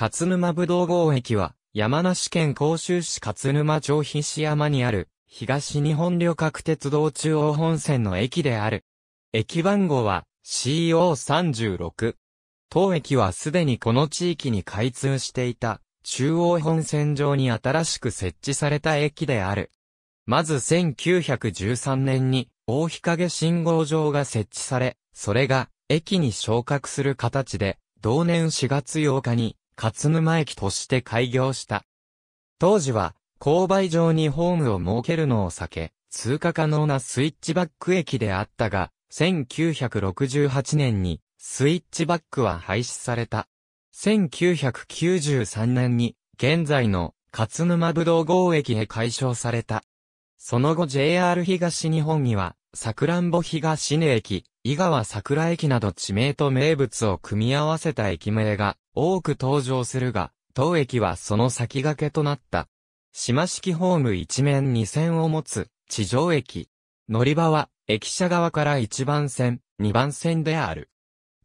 勝沼武道号駅は、山梨県甲州市勝沼町菱山にある、東日本旅客鉄道中央本線の駅である。駅番号は CO36。当駅はすでにこの地域に開通していた中央本線上に新しく設置された駅である。まず1913年に大日陰信号場が設置され、それが駅に昇格する形で、同年4月8日に勝沼駅として開業した。当時は、勾配上にホームを設けるのを避け、通過可能なスイッチバック駅であったが、1968年にスイッチバックは廃止された。1993年に現在の勝沼武道号駅へ解消された。その後 JR 東日本には桜んぼ東根駅、井川桜駅など地名と名物を組み合わせた駅名が多く登場するが、当駅はその先駆けとなった。島式ホーム一面二線を持つ地上駅。乗り場は駅舎側から1番線、2番線である。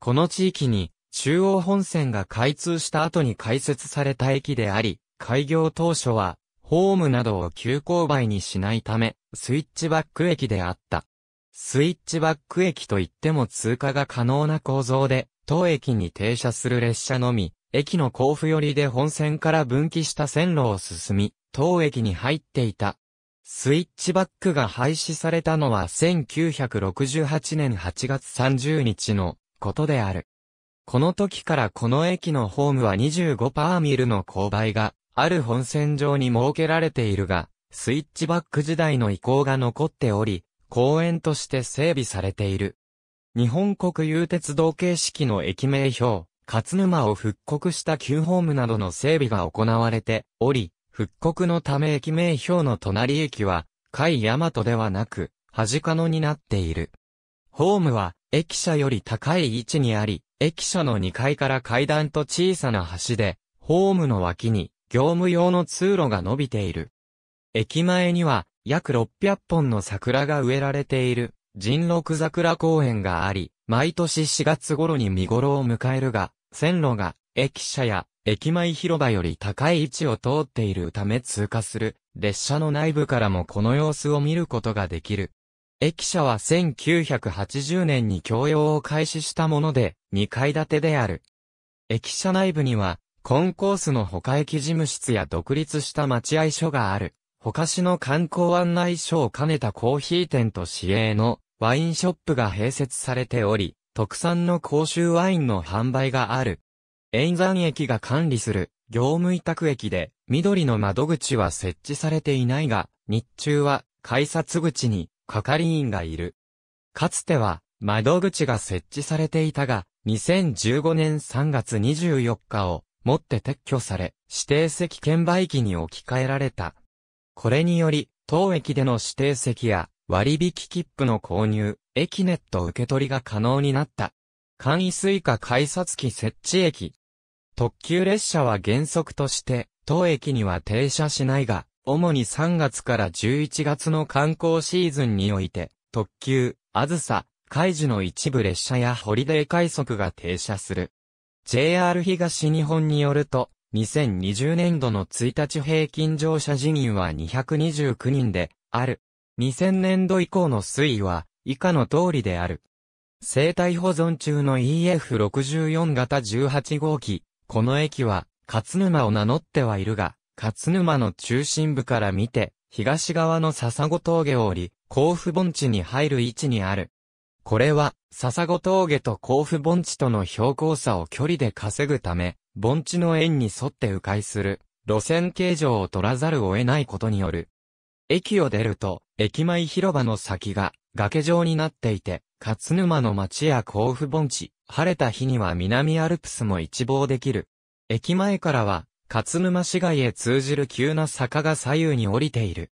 この地域に中央本線が開通した後に開設された駅であり、開業当初はホームなどを急勾配にしないため、スイッチバック駅であった。スイッチバック駅といっても通過が可能な構造で、当駅に停車する列車のみ、駅の甲府寄りで本線から分岐した線路を進み、当駅に入っていた。スイッチバックが廃止されたのは1968年8月30日のことである。この時からこの駅のホームは25パーミルの勾配がある本線上に設けられているが、スイッチバック時代の意向が残っており、公園として整備されている。日本国有鉄道形式の駅名標、勝沼を復刻した旧ホームなどの整備が行われており、復刻のため駅名標の隣駅は、甲斐大和ではなく、端かのになっている。ホームは、駅舎より高い位置にあり、駅舎の2階から階段と小さな橋で、ホームの脇に、業務用の通路が伸びている。駅前には、約600本の桜が植えられている、人六桜公園があり、毎年4月頃に見頃を迎えるが、線路が、駅舎や、駅前広場より高い位置を通っているため通過する、列車の内部からもこの様子を見ることができる。駅舎は1980年に供用を開始したもので、2階建てである。駅舎内部には、コンコースの他駅事務室や独立した待合所がある。他市の観光案内所を兼ねたコーヒー店と市営のワインショップが併設されており、特産の公衆ワインの販売がある。沿山駅が管理する業務委託駅で、緑の窓口は設置されていないが、日中は改札口に係員がいる。かつては窓口が設置されていたが、2015年3月24日をもって撤去され、指定席券売機に置き換えられた。これにより、当駅での指定席や割引切符の購入、駅ネット受け取りが可能になった。簡易スイカ改札機設置駅。特急列車は原則として、当駅には停車しないが、主に3月から11月の観光シーズンにおいて、特急、あずさ、海事の一部列車やホリデー快速が停車する。JR 東日本によると、2020年度の1日平均乗車人員は229人である。2000年度以降の推移は以下の通りである。生態保存中の EF64 型18号機、この駅は勝沼を名乗ってはいるが、勝沼の中心部から見て、東側の笹子峠を降り、甲府盆地に入る位置にある。これは、笹子峠と甲府盆地との標高差を距離で稼ぐため、盆地の円に沿って迂回する、路線形状を取らざるを得ないことによる。駅を出ると、駅前広場の先が崖状になっていて、勝沼の町や甲府盆地、晴れた日には南アルプスも一望できる。駅前からは、勝沼市街へ通じる急な坂が左右に降りている。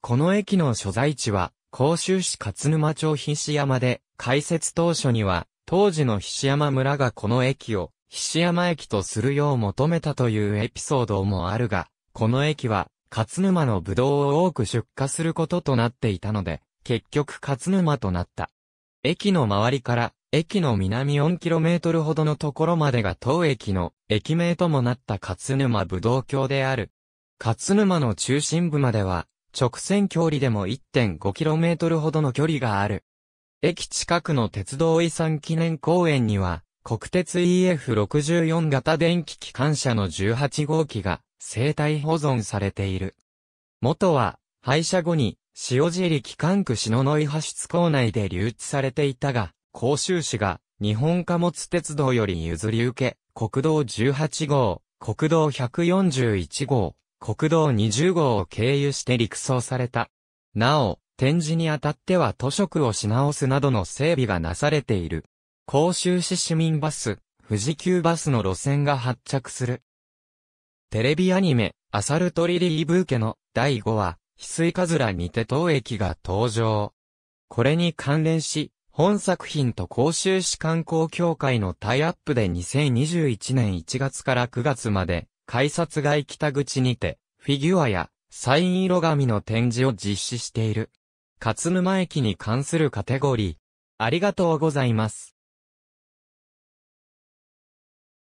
この駅の所在地は、甲州市勝沼町菱山で、開設当初には、当時の菱山村がこの駅を菱山駅とするよう求めたというエピソードもあるが、この駅は、勝沼のぶどうを多く出荷することとなっていたので、結局勝沼となった。駅の周りから、駅の南 4km ほどのところまでが当駅の駅名ともなった勝沼ぶどう橋である。勝沼の中心部までは、直線距離でも 1.5km ほどの距離がある。駅近くの鉄道遺産記念公園には、国鉄 EF64 型電気機関車の18号機が生体保存されている。元は、廃車後に、塩尻機関区篠ノ井派出港内で留置されていたが、甲州市が、日本貨物鉄道より譲り受け、国道18号、国道141号、国道20号を経由して陸送された。なお、展示にあたっては図書区をし直すなどの整備がなされている。甲州市市民バス、富士急バスの路線が発着する。テレビアニメ、アサルトリリーブーケの第5話、翡翠カズラにて当駅が登場。これに関連し、本作品と甲州市観光協会のタイアップで2021年1月から9月まで、改札外北口にて、フィギュアやサイン色紙の展示を実施している。勝沼駅に関するカテゴリー。ありがとうございます。